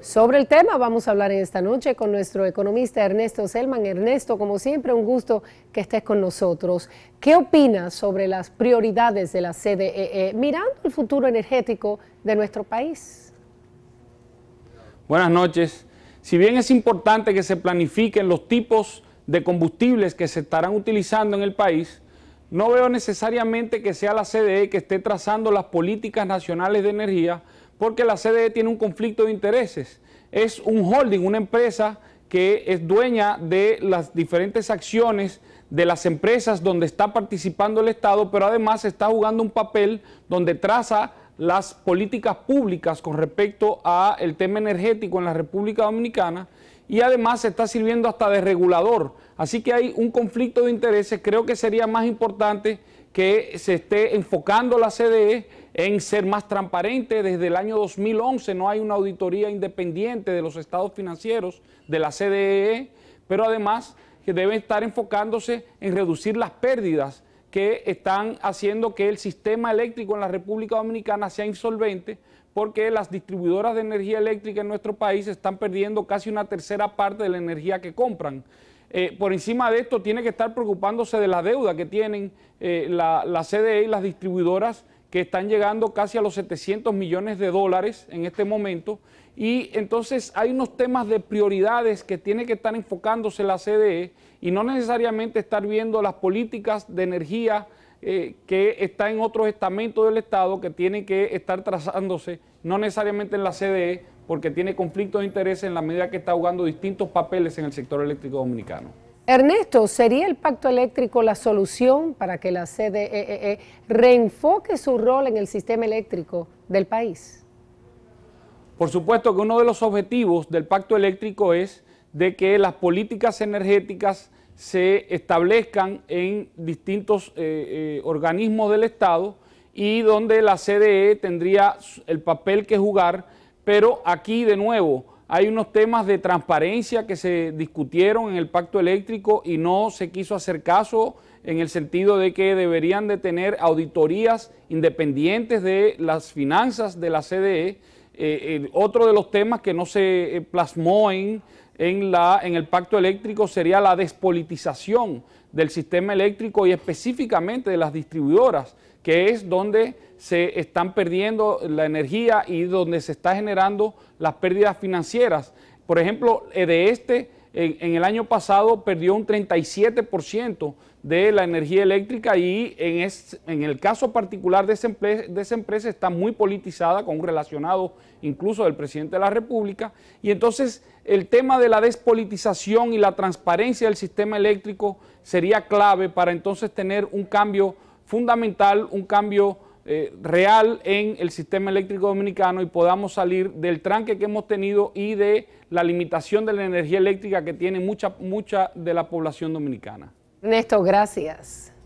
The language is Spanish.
Sobre el tema vamos a hablar en esta noche con nuestro economista Ernesto Selman. Ernesto, como siempre, un gusto que estés con nosotros. ¿Qué opinas sobre las prioridades de la CDE e, mirando el futuro energético de nuestro país? Buenas noches. Si bien es importante que se planifiquen los tipos de combustibles que se estarán utilizando en el país, no veo necesariamente que sea la CDE e que esté trazando las políticas nacionales de energía porque la CDE tiene un conflicto de intereses. Es un holding, una empresa que es dueña de las diferentes acciones de las empresas donde está participando el Estado, pero además está jugando un papel donde traza las políticas públicas con respecto al tema energético en la República Dominicana y además se está sirviendo hasta de regulador. Así que hay un conflicto de intereses. Creo que sería más importante que se esté enfocando la CDE en ser más transparente. Desde el año 2011 no hay una auditoría independiente de los estados financieros de la CDE, pero además que debe estar enfocándose en reducir las pérdidas que están haciendo que el sistema eléctrico en la República Dominicana sea insolvente porque las distribuidoras de energía eléctrica en nuestro país están perdiendo casi una tercera parte de la energía que compran. Eh, por encima de esto, tiene que estar preocupándose de la deuda que tienen eh, la CDE y las distribuidoras que están llegando casi a los 700 millones de dólares en este momento. Y entonces hay unos temas de prioridades que tiene que estar enfocándose la CDE y no necesariamente estar viendo las políticas de energía eh, que está en otros estamentos del Estado que tienen que estar trazándose, no necesariamente en la CDE, porque tiene conflictos de interés en la medida que está jugando distintos papeles en el sector eléctrico dominicano. Ernesto, ¿sería el pacto eléctrico la solución para que la CDE e e reenfoque su rol en el sistema eléctrico del país? Por supuesto que uno de los objetivos del pacto eléctrico es de que las políticas energéticas se establezcan en distintos eh, eh, organismos del Estado y donde la CDE e tendría el papel que jugar, pero aquí de nuevo hay unos temas de transparencia que se discutieron en el pacto eléctrico y no se quiso hacer caso en el sentido de que deberían de tener auditorías independientes de las finanzas de la CDE. Eh, otro de los temas que no se eh, plasmó en en, en el pacto eléctrico sería la despolitización del sistema eléctrico y específicamente de las distribuidoras, que es donde se están perdiendo la energía y donde se están generando las pérdidas financieras. Por ejemplo, de este en, el año pasado perdió un 37% de la energía eléctrica y en, en el caso particular de esa, empresa, de esa, empresa, está muy politizada con un relacionado incluso del presidente de la República. Y entonces el tema de la despolitización y la transparencia del sistema eléctrico sería clave para entonces tener un cambio fundamental, un cambio eh, real en el sistema eléctrico dominicano y podamos salir del tranque que hemos tenido y de la limitación de la energía eléctrica que tiene mucha, mucha de la población dominicana. Néstor, gracias.